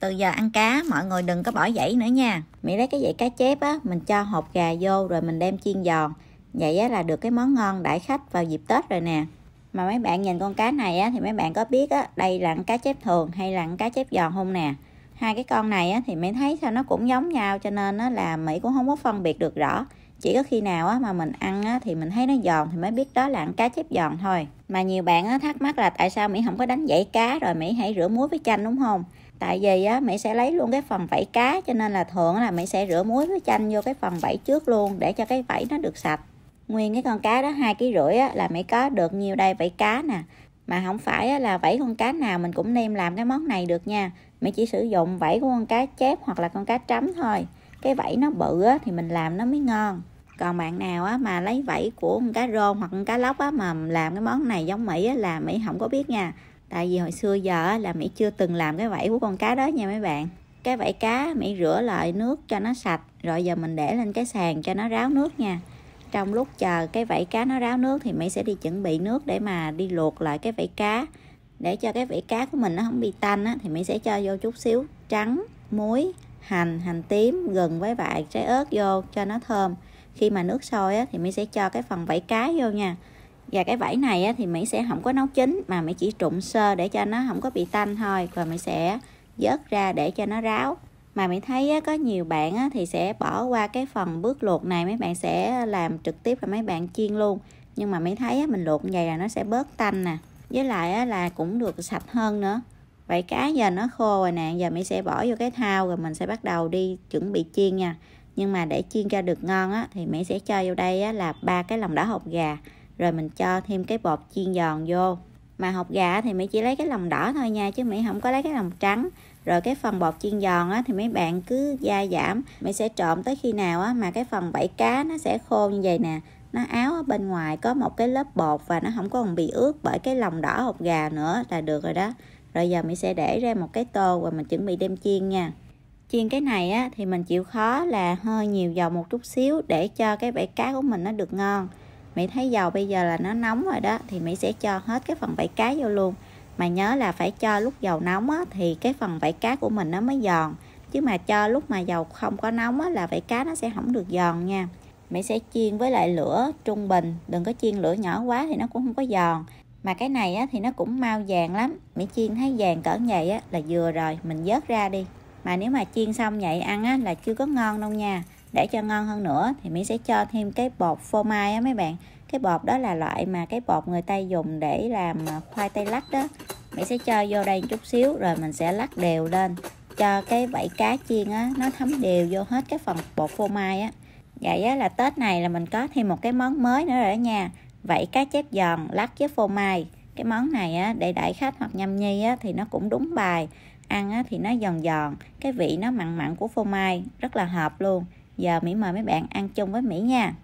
từ giờ ăn cá mọi người đừng có bỏ dãy nữa nha mỹ lấy cái dãy cá chép á mình cho hột gà vô rồi mình đem chiên giòn vậy á là được cái món ngon đãi khách vào dịp tết rồi nè mà mấy bạn nhìn con cá này á thì mấy bạn có biết á đây là cá chép thường hay là cá chép giòn không nè hai cái con này á, thì mình thấy sao nó cũng giống nhau cho nên á, là mỹ cũng không có phân biệt được rõ chỉ có khi nào á, mà mình ăn á, thì mình thấy nó giòn thì mới biết đó là ăn cá chép giòn thôi mà nhiều bạn á, thắc mắc là tại sao mỹ không có đánh dãy cá rồi mỹ hãy rửa muối với chanh đúng không tại vì á mỹ sẽ lấy luôn cái phần vảy cá cho nên là thường là mỹ sẽ rửa muối với chanh vô cái phần vảy trước luôn để cho cái vảy nó được sạch nguyên cái con cá đó hai kg rưỡi á là mỹ có được nhiều đây vảy cá nè mà không phải là vảy con cá nào mình cũng đem làm cái món này được nha mỹ chỉ sử dụng vảy của con cá chép hoặc là con cá trắm thôi cái vảy nó bự á, thì mình làm nó mới ngon còn bạn nào á, mà lấy vảy của con cá rô hoặc con cá lóc á, mà làm cái món này giống mỹ á, là mỹ không có biết nha tại vì hồi xưa giờ là Mỹ chưa từng làm cái vảy của con cá đó nha mấy bạn cái vảy cá Mỹ rửa lại nước cho nó sạch rồi giờ mình để lên cái sàn cho nó ráo nước nha trong lúc chờ cái vảy cá nó ráo nước thì Mỹ sẽ đi chuẩn bị nước để mà đi luộc lại cái vảy cá để cho cái vảy cá của mình nó không bị tanh á, thì Mỹ sẽ cho vô chút xíu trắng muối hành hành tím gừng với vài trái ớt vô cho nó thơm khi mà nước sôi á, thì Mỹ sẽ cho cái phần vảy cá vô nha và cái vảy này thì mỹ sẽ không có nấu chín mà mỹ chỉ trụng sơ để cho nó không có bị tanh thôi và mỹ sẽ vớt ra để cho nó ráo mà mỹ thấy có nhiều bạn thì sẽ bỏ qua cái phần bước luộc này mấy bạn sẽ làm trực tiếp và mấy bạn chiên luôn nhưng mà mỹ thấy mình luộc như vậy là nó sẽ bớt tanh nè với lại là cũng được sạch hơn nữa vậy cá giờ nó khô rồi nè giờ mỹ sẽ bỏ vô cái thao rồi mình sẽ bắt đầu đi chuẩn bị chiên nha nhưng mà để chiên cho được ngon á, thì mỹ sẽ cho vô đây á, là ba cái lòng đỏ hộp gà rồi mình cho thêm cái bột chiên giòn vô mà hộp gà thì mỹ chỉ lấy cái lòng đỏ thôi nha chứ mỹ không có lấy cái lòng trắng rồi cái phần bột chiên giòn á, thì mấy bạn cứ gia giảm mỹ sẽ trộn tới khi nào á, mà cái phần bẫy cá nó sẽ khô như vậy nè nó áo ở bên ngoài có một cái lớp bột và nó không còn bị ướt bởi cái lòng đỏ hộp gà nữa là được rồi đó rồi giờ mình sẽ để ra một cái tô và mình chuẩn bị đem chiên nha chiên cái này á, thì mình chịu khó là hơi nhiều dầu một chút xíu để cho cái bể cá của mình nó được ngon Mỹ thấy dầu bây giờ là nó nóng rồi đó thì Mỹ sẽ cho hết cái phần vảy cá vô luôn mà nhớ là phải cho lúc dầu nóng á, thì cái phần vảy cá của mình nó mới giòn chứ mà cho lúc mà dầu không có nóng á, là vảy cá nó sẽ không được giòn nha Mỹ sẽ chiên với lại lửa trung bình đừng có chiên lửa nhỏ quá thì nó cũng không có giòn mà cái này á, thì nó cũng mau vàng lắm Mỹ chiên thấy vàng cỡ vậy á, là vừa rồi mình vớt ra đi mà nếu mà chiên xong vậy ăn á, là chưa có ngon đâu nha để cho ngon hơn nữa thì Mỹ sẽ cho thêm cái bột phô mai á mấy bạn cái bột đó là loại mà cái bột người ta dùng để làm à, khoai tây lắc đó Mỹ sẽ cho vô đây chút xíu rồi mình sẽ lắc đều lên cho cái vảy cá chiên á nó thấm đều vô hết cái phần bột phô mai á vậy á là Tết này là mình có thêm một cái món mới nữa rồi đó nha vảy cá chép giòn lắc với phô mai cái món này á để đãi khách hoặc nhâm nhi á thì nó cũng đúng bài ăn á thì nó giòn giòn cái vị nó mặn mặn của phô mai rất là hợp luôn Giờ Mỹ mời mấy bạn ăn chung với Mỹ nha